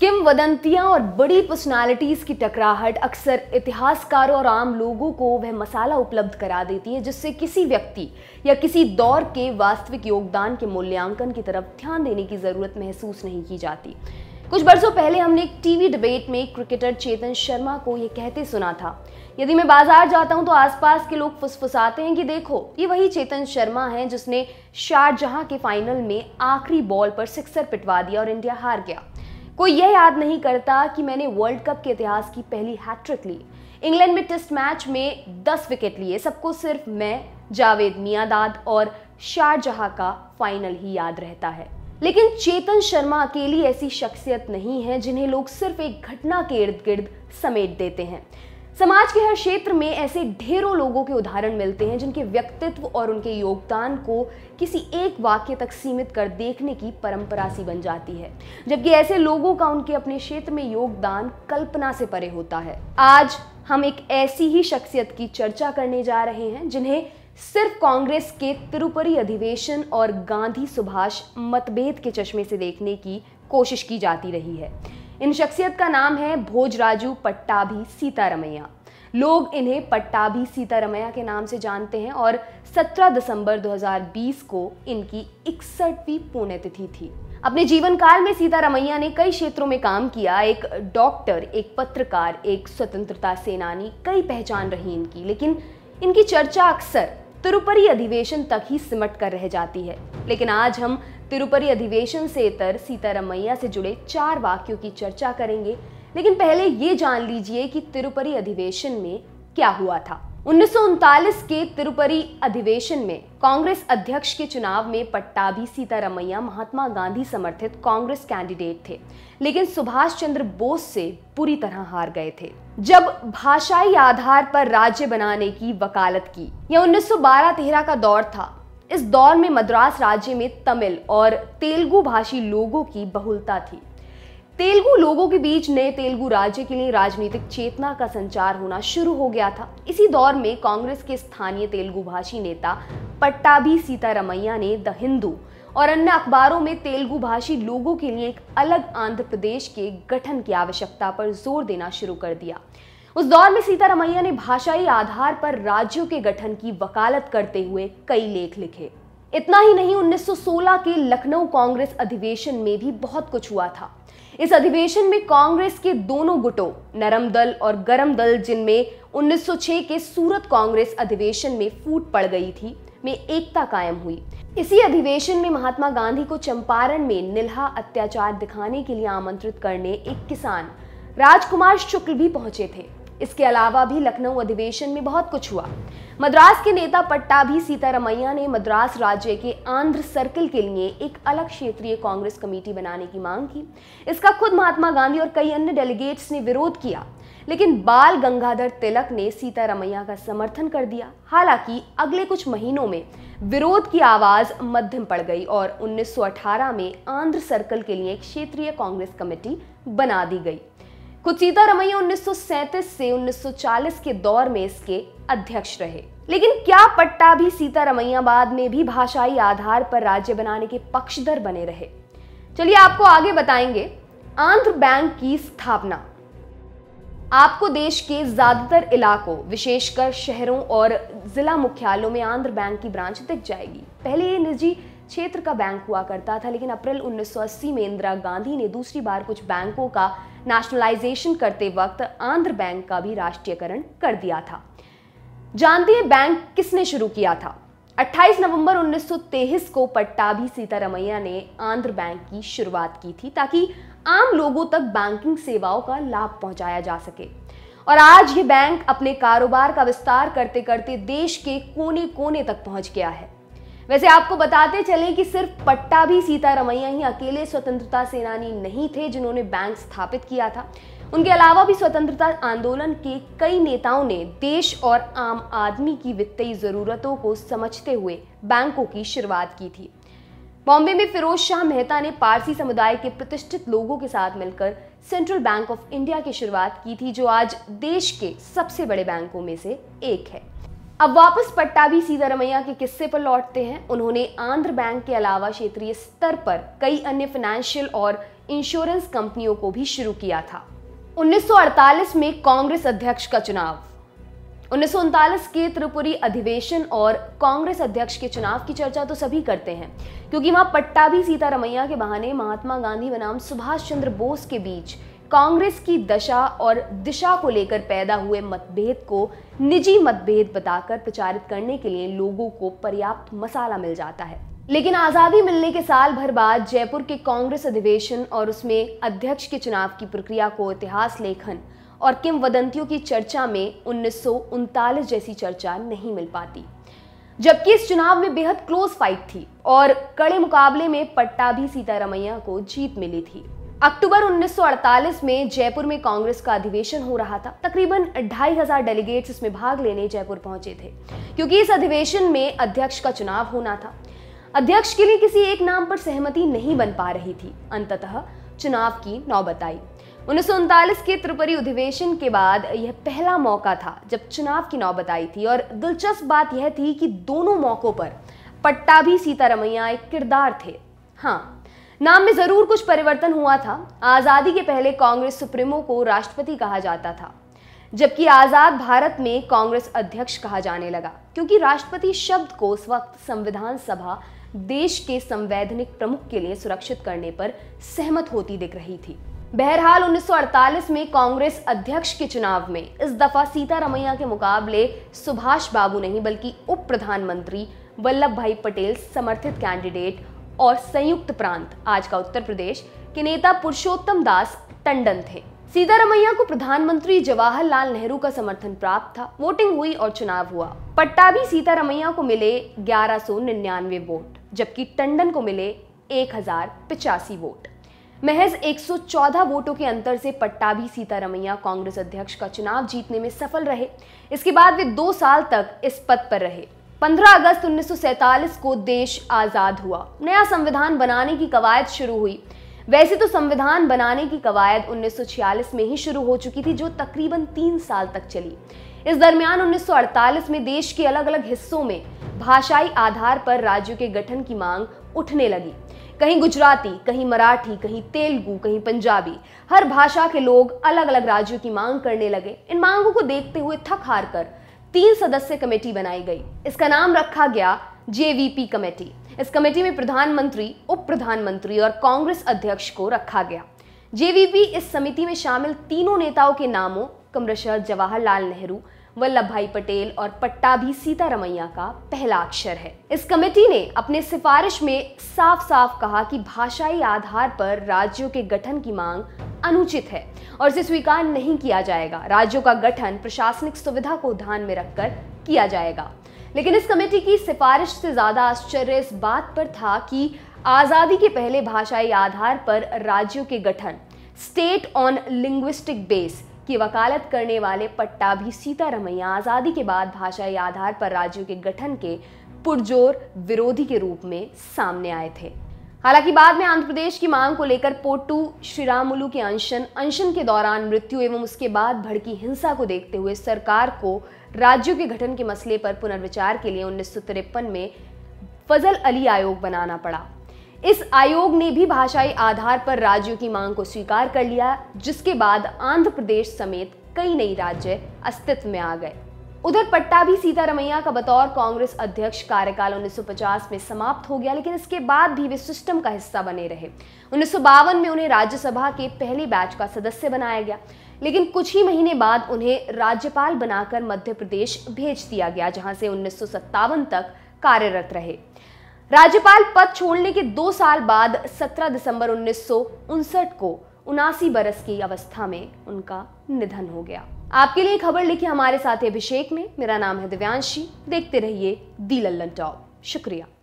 किम वदंतियाँ और बड़ी पर्सनालिटीज़ की टकराहट अक्सर इतिहासकारों और आम लोगों को वह मसाला उपलब्ध करा देती है जिससे किसी व्यक्ति या किसी दौर के वास्तविक योगदान के मूल्यांकन की तरफ ध्यान देने की ज़रूरत महसूस नहीं की जाती कुछ बरसों पहले हमने एक टीवी डिबेट में क्रिकेटर चेतन शर्मा को ये कहते सुना था यदि मैं बाजार जाता हूँ तो आसपास के लोग फुसफुसाते हैं कि देखो ये वही चेतन शर्मा हैं जिसने शाहजहां के फाइनल में आखिरी बॉल पर सिक्सर पिटवा दिया और इंडिया हार गया कोई यह याद नहीं करता कि मैंने वर्ल्ड कप के इतिहास की पहली हैट्रिक ली इंग्लैंड में टेस्ट मैच में 10 विकेट लिए सबको सिर्फ मैं जावेद मियादाद और शाहजहां का फाइनल ही याद रहता है लेकिन चेतन शर्मा अकेली ऐसी शख्सियत नहीं है जिन्हें लोग सिर्फ एक घटना के इर्द गिर्द समेट देते हैं समाज के हर क्षेत्र में ऐसे ढेरों लोगों के उदाहरण मिलते हैं जिनके व्यक्तित्व और उनके योगदान को किसी एक वाक्य तक सीमित कर देखने की परंपरा सी बन जाती है जबकि ऐसे लोगों का उनके अपने क्षेत्र में योगदान कल्पना से परे होता है आज हम एक ऐसी ही शख्सियत की चर्चा करने जा रहे हैं जिन्हें सिर्फ कांग्रेस के तिरुपरी अधिवेशन और गांधी सुभाष मतभेद के चश्मे से देखने की कोशिश की जाती रही है इन शख्सियत का नाम है भोजराजू पट्टाभी सीतारमैया लोग इन्हें पट्टाभी सीतारमैया के नाम से जानते हैं और 17 दिसंबर 2020 को इनकी इकसठवीं पुण्यतिथि थी, थी। अपने जीवन काल में सीतारमैया ने कई क्षेत्रों में काम किया एक डॉक्टर एक पत्रकार एक स्वतंत्रता सेनानी कई पहचान रही इनकी लेकिन इनकी चर्चा अक्सर तिरुपरी अधिवेशन तक ही सिमट कर रह जाती है लेकिन आज हम तिरुपति अधिवेशन से इतर सीतारमैया से जुड़े चार वाक्यों की चर्चा करेंगे लेकिन पहले ये जान लीजिए कि तिरुपति अधिवेशन में क्या हुआ था उन्नीस के तिरुपति अधिवेशन में कांग्रेस अध्यक्ष के चुनाव में पट्टाभी सीतारमैया महात्मा गांधी समर्थित कांग्रेस कैंडिडेट थे लेकिन सुभाष चंद्र बोस से पूरी तरह हार गए थे जब भाषाई आधार पर राज्य बनाने की वकालत की यह 1912-13 का दौर था इस दौर में मद्रास राज्य में तमिल और तेलुगु भाषी लोगों की बहुलता थी तेलुगु लोगों के बीच नए तेलुगु राज्य के लिए राजनीतिक चेतना का संचार होना शुरू हो गया था इसी दौर में कांग्रेस के स्थानीय तेलुगु भाषी नेता पट्टाभी सीतारमैया ने द हिंदू और अन्य अखबारों में तेलुगु भाषी लोगों के लिए एक अलग आंध्र प्रदेश के गठन की आवश्यकता पर जोर देना शुरू कर दिया उस दौर में सीतारमैया ने भाषाई आधार पर राज्यों के गठन की वकालत करते हुए कई लेख लिखे इतना ही नहीं 1916 के लखनऊ कांग्रेस अधिवेशन में भी बहुत कुछ हुआ था इस अधिवेशन में कांग्रेस के दोनों गुटों नरम दल और गरम दल जिनमें 1906 के सूरत कांग्रेस अधिवेशन में फूट पड़ गई थी में एकता कायम हुई इसी अधिवेशन में महात्मा गांधी को चंपारण में निल्हा अत्याचार दिखाने के लिए आमंत्रित करने एक किसान राजकुमार शुक्ल भी पहुंचे थे इसके अलावा भी लखनऊ अधिवेशन में बहुत कुछ हुआ मद्रास के नेता पट्टा भी सीतारमैया ने मद्रास राज्य के आंध्र सर्कल के लिए एक अलग क्षेत्रीय कांग्रेस कमेटी बनाने की मांग की इसका खुद महात्मा गांधी और कई अन्य डेलीगेट्स ने विरोध किया लेकिन बाल गंगाधर तिलक ने सीतारमैया का समर्थन कर दिया हालांकि अगले कुछ महीनों में विरोध की आवाज मध्यम पड़ गई और 1918 में आंध्र सर्कल के लिए एक क्षेत्रीय कांग्रेस कमेटी बना दी गई खुद सीतारमैया उन्नीस से 1940 के दौर में इसके अध्यक्ष रहे लेकिन क्या पट्टा भी सीतारमैया बाद में भी भाषाई आधार पर राज्य बनाने के पक्षधर बने रहे चलिए आपको आगे बताएंगे आंध्र बैंक की स्थापना आपको देश के ज्यादातर इलाकों विशेषकर शहरों और जिला मुख्यालयों में आंध्र बैंक की ब्रांच दिख जाएगी पहले ये निजी क्षेत्र का बैंक हुआ करता था लेकिन अप्रैल 1980 में इंदिरा गांधी ने दूसरी बार कुछ बैंकों का नेशनलाइजेशन करते वक्त आंध्र बैंक का भी राष्ट्रीयकरण कर दिया था जानती है बैंक किसने शुरू किया था 28 नवंबर 1923 को पट्टाभी सीतारमैया ने आंध्र बैंक की शुरुआत की थी ताकि आम लोगों तक बैंकिंग सेवाओं का लाभ पहुंचाया जा सके और आज ये बैंक अपने कारोबार का विस्तार करते करते देश के कोने कोने तक पहुंच गया है वैसे आपको बताते चले कि सिर्फ पट्टा भी सीतारमैया ही अकेले स्वतंत्रता सेनानी नहीं थे जिन्होंने बैंक स्थापित किया था उनके अलावा भी स्वतंत्रता आंदोलन के कई नेताओं ने देश और आम आदमी की वित्तीय ज़रूरतों को समझते हुए बैंकों की शुरुआत की थी बॉम्बे में फिरोज शाह मेहता ने पारसी समुदाय के प्रतिष्ठित लोगों के साथ मिलकर सेंट्रल बैंक ऑफ इंडिया की शुरुआत की थी जो आज देश के सबसे बड़े बैंकों में से एक है अब वापस पट्टाभी सीतारमैया के किस्से पर लौटते हैं उन्होंने आंध्र बैंक के अलावा क्षेत्रीय स्तर पर कई अन्य फाइनेंशियल और इंश्योरेंस कंपनियों को भी शुरू किया था 1948 में कांग्रेस अध्यक्ष का चुनाव उन्नीस के त्रिपुरी अधिवेशन और कांग्रेस अध्यक्ष के चुनाव की चर्चा तो सभी करते हैं क्योंकि वहां पट्टाभी सीतारमैया के बहाने महात्मा गांधी बनाम सुभाष चंद्र बोस के बीच कांग्रेस की दशा और दिशा को लेकर पैदा हुए मतभेद को निजी मतभेद बताकर प्रचारित करने के लिए लोगों को पर्याप्त मसाला मिल जाता है लेकिन आज़ादी मिलने के साल भर बाद जयपुर के कांग्रेस अधिवेशन और उसमें अध्यक्ष के चुनाव की प्रक्रिया को इतिहास लेखन और वदंतियों की चर्चा में उन्नीस जैसी चर्चा नहीं मिल पाती जबकि इस चुनाव में बेहद क्लोज फाइट थी और कड़े मुकाबले में पट्टा भी सीतारमैया को जीत मिली थी अक्टूबर 1948 में जयपुर में कांग्रेस का अधिवेशन हो रहा था तकरीबन ढाई हजार डेलीगेट्स इसमें भाग लेने जयपुर पहुंचे थे क्योंकि इस अधिवेशन में अध्यक्ष का चुनाव होना था अध्यक्ष के लिए किसी एक नाम पर सहमति नहीं बन पा रही थी अंततः चुनाव की नौबत आई उन्नीस के त्रिपुरी अधिवेशन के बाद यह पहला मौका था जब चुनाव की नौबत आई थी और दिलचस्प बात यह थी कि दोनों मौकों पर पट्टा भी सीतारमैया एक किरदार थे हाँ नाम में ज़रूर कुछ परिवर्तन हुआ था आज़ादी के पहले कांग्रेस सुप्रीमो को राष्ट्रपति कहा जाता था जबकि आज़ाद भारत में कांग्रेस अध्यक्ष कहा जाने लगा क्योंकि राष्ट्रपति शब्द को उस वक्त संविधान सभा देश के संवैधानिक प्रमुख के लिए सुरक्षित करने पर सहमत होती दिख रही थी बहरहाल 1948 में कांग्रेस अध्यक्ष के चुनाव में इस दफा सीतारमैया के मुकाबले सुभाष बाबू नहीं बल्कि उप प्रधानमंत्री वल्लभ भाई पटेल समर्थित कैंडिडेट और संयुक्त प्रांत आज का उत्तर प्रदेश के नेता पुरुषोत्तम दास टंडन थे सीतारमैया को प्रधानमंत्री जवाहरलाल नेहरू का समर्थन प्राप्त था वोटिंग हुई और चुनाव हुआ पट्टा भी सीतारमैया को मिले ग्यारह वोट जबकि टंडन को मिले एक वोट महज 114 वोटों के अंतर से पट्टाभी सीतारमैया कांग्रेस अध्यक्ष का चुनाव जीतने में सफल रहे इसके बाद वे दो साल तक इस पद पर रहे 15 अगस्त उन्नीस को देश आज़ाद हुआ नया संविधान बनाने की कवायद शुरू हुई वैसे तो संविधान बनाने की कवायद 1946 में ही शुरू हो चुकी थी जो तकरीबन तीन साल तक चली इस दरमियान 1948 में देश के अलग अलग हिस्सों में भाषाई आधार पर राज्यों के गठन की मांग उठने लगी कहीं गुजराती कहीं मराठी कहीं तेलुगु कहीं पंजाबी हर भाषा के लोग अलग अलग राज्यों की मांग करने लगे इन मांगों को देखते हुए थक हार कर तीन सदस्य कमेटी बनाई गई इसका नाम रखा गया जेवीपी कमेटी इस कमेटी में प्रधानमंत्री उप प्रधानमंत्री और कांग्रेस अध्यक्ष को रखा गया जेवीपी इस समिति में शामिल तीनों नेताओं के नामों कमरेशर जवाहरलाल नेहरू वल्लभ भाई पटेल और पट्टाभी सीतारमैया का पहला अक्षर है इस कमेटी ने अपने सिफारिश में साफ साफ कहा कि भाषाई आधार पर राज्यों के गठन की मांग अनुचित है और इसे स्वीकार नहीं किया जाएगा राज्यों का गठन प्रशासनिक सुविधा को ध्यान में रखकर किया जाएगा लेकिन इस कमेटी की सिफारिश से ज्यादा आश्चर्य इस बात पर था कि आजादी के पहले भाषाई आधार पर राज्यों के गठन स्टेट ऑन लिंग्विस्टिक बेस की वकालत करने वाले पट्टा भी सीतारमैया आज़ादी के बाद भाषाई आधार पर राज्यों के गठन के पुरजोर विरोधी के रूप में सामने आए थे हालांकि बाद में आंध्र प्रदेश की मांग को लेकर पोटू श्रीरामुलू के अनशन अनशन के दौरान मृत्यु एवं उसके बाद भड़की हिंसा को देखते हुए सरकार को राज्यों के गठन के मसले पर पुनर्विचार के लिए उन्नीस में फजल अली आयोग बनाना पड़ा इस आयोग ने भी भाषाई आधार पर राज्यों की मांग को स्वीकार कर लिया जिसके बाद आंध्र प्रदेश समेत कई नई राज्य अस्तित्व में आ गए उधर भी सीतारमैया का बतौर कांग्रेस अध्यक्ष कार्यकाल 1950 में समाप्त हो गया लेकिन इसके बाद भी वे सिस्टम का हिस्सा बने रहे उन्नीस में उन्हें राज्यसभा के पहले बैच का सदस्य बनाया गया लेकिन कुछ ही महीने बाद उन्हें राज्यपाल बनाकर मध्य प्रदेश भेज दिया गया जहां से उन्नीस तक कार्यरत रहे राज्यपाल पद छोड़ने के दो साल बाद 17 दिसंबर उन्नीस को उनासी बरस की अवस्था में उनका निधन हो गया आपके लिए खबर लिखी हमारे साथ अभिषेक में मेरा नाम है दिव्यांशी देखते रहिए दी लल्लन टॉप शुक्रिया